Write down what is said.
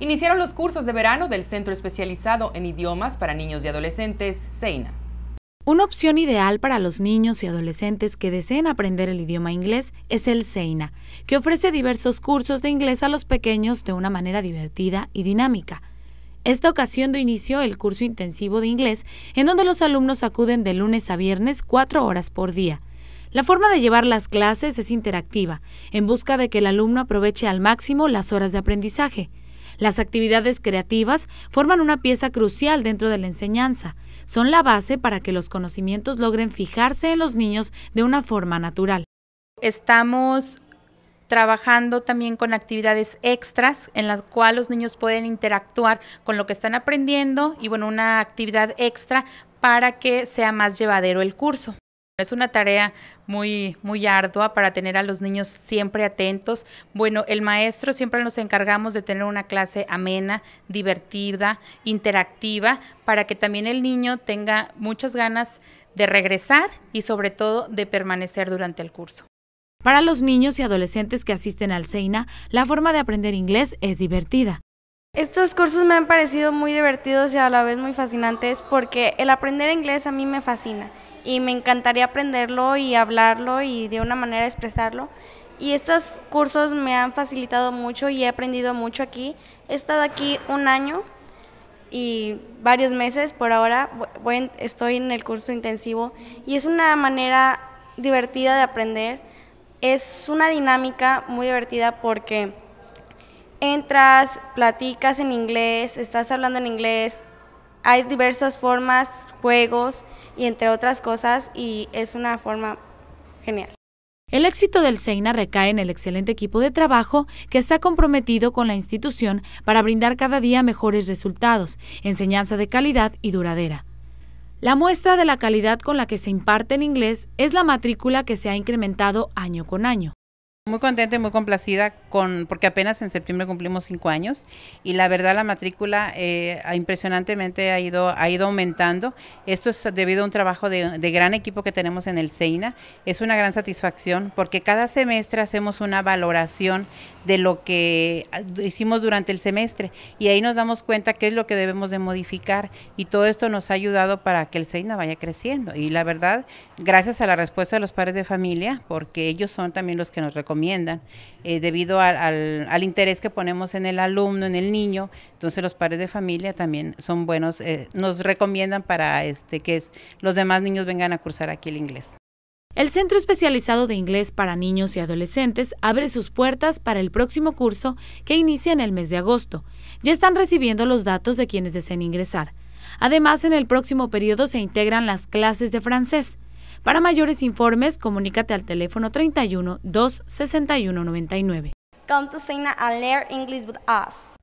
iniciaron los cursos de verano del Centro Especializado en Idiomas para Niños y Adolescentes, SEINA. Una opción ideal para los niños y adolescentes que deseen aprender el idioma inglés es el SEINA, que ofrece diversos cursos de inglés a los pequeños de una manera divertida y dinámica. Esta ocasión de inicio el curso intensivo de inglés, en donde los alumnos acuden de lunes a viernes cuatro horas por día. La forma de llevar las clases es interactiva, en busca de que el alumno aproveche al máximo las horas de aprendizaje. Las actividades creativas forman una pieza crucial dentro de la enseñanza. Son la base para que los conocimientos logren fijarse en los niños de una forma natural. Estamos trabajando también con actividades extras en las cuales los niños pueden interactuar con lo que están aprendiendo y bueno, una actividad extra para que sea más llevadero el curso. Es una tarea muy, muy ardua para tener a los niños siempre atentos. Bueno, el maestro siempre nos encargamos de tener una clase amena, divertida, interactiva, para que también el niño tenga muchas ganas de regresar y sobre todo de permanecer durante el curso. Para los niños y adolescentes que asisten al Ceina, la forma de aprender inglés es divertida. Estos cursos me han parecido muy divertidos y a la vez muy fascinantes porque el aprender inglés a mí me fascina y me encantaría aprenderlo y hablarlo y de una manera expresarlo. Y estos cursos me han facilitado mucho y he aprendido mucho aquí. He estado aquí un año y varios meses por ahora. estoy en el curso intensivo y es una manera divertida de aprender. Es una dinámica muy divertida porque entras, platicas en inglés, estás hablando en inglés, hay diversas formas, juegos y entre otras cosas y es una forma genial. El éxito del SEINA recae en el excelente equipo de trabajo que está comprometido con la institución para brindar cada día mejores resultados, enseñanza de calidad y duradera. La muestra de la calidad con la que se imparte en inglés es la matrícula que se ha incrementado año con año. Muy contenta y muy complacida con, porque apenas en septiembre cumplimos cinco años y la verdad la matrícula eh, impresionantemente ha ido, ha ido aumentando. Esto es debido a un trabajo de, de, gran equipo que tenemos en el Ceina. Es una gran satisfacción porque cada semestre hacemos una valoración de lo que ah, hicimos durante el semestre y ahí nos damos cuenta qué es lo que debemos de modificar y todo esto nos ha ayudado para que el SEINA vaya creciendo y la verdad, gracias a la respuesta de los padres de familia, porque ellos son también los que nos recomiendan, eh, debido al, interés que ponemos en el alumno, en el niño, entonces los padres de familia también son buenos, eh, nos recomiendan para este, que los demás niños vengan a cursar aquí el inglés. El Centro Especializado de Inglés para Niños y Adolescentes abre sus puertas para el próximo curso que inicia en el mes de agosto. Ya están recibiendo los datos de quienes deseen ingresar. Además, en el próximo periodo se integran las clases de francés. Para mayores informes, comunícate al teléfono 31 261 99. Come to Sina and English with us.